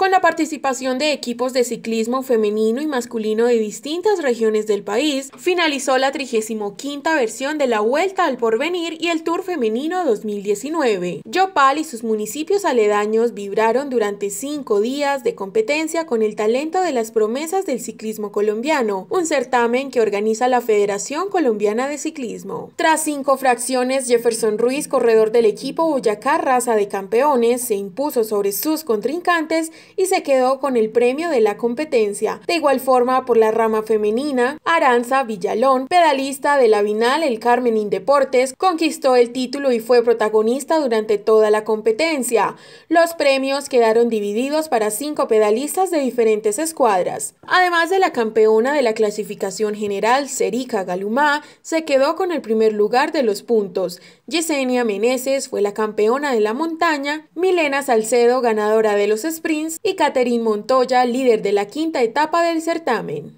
con la participación de equipos de ciclismo femenino y masculino de distintas regiones del país, finalizó la 35 versión de la Vuelta al Porvenir y el Tour Femenino 2019. Yopal y sus municipios aledaños vibraron durante cinco días de competencia con el talento de las promesas del ciclismo colombiano, un certamen que organiza la Federación Colombiana de Ciclismo. Tras cinco fracciones, Jefferson Ruiz, corredor del equipo Boyacá Raza de Campeones, se impuso sobre sus contrincantes y se quedó con el premio de la competencia. De igual forma, por la rama femenina, Aranza Villalón, pedalista de la Vinal El Carmen Indeportes, conquistó el título y fue protagonista durante toda la competencia. Los premios quedaron divididos para cinco pedalistas de diferentes escuadras. Además de la campeona de la clasificación general, Serika Galumá, se quedó con el primer lugar de los puntos. Yesenia Meneses fue la campeona de la montaña, Milena Salcedo ganadora de los sprints y Caterín Montoya líder de la quinta etapa del certamen.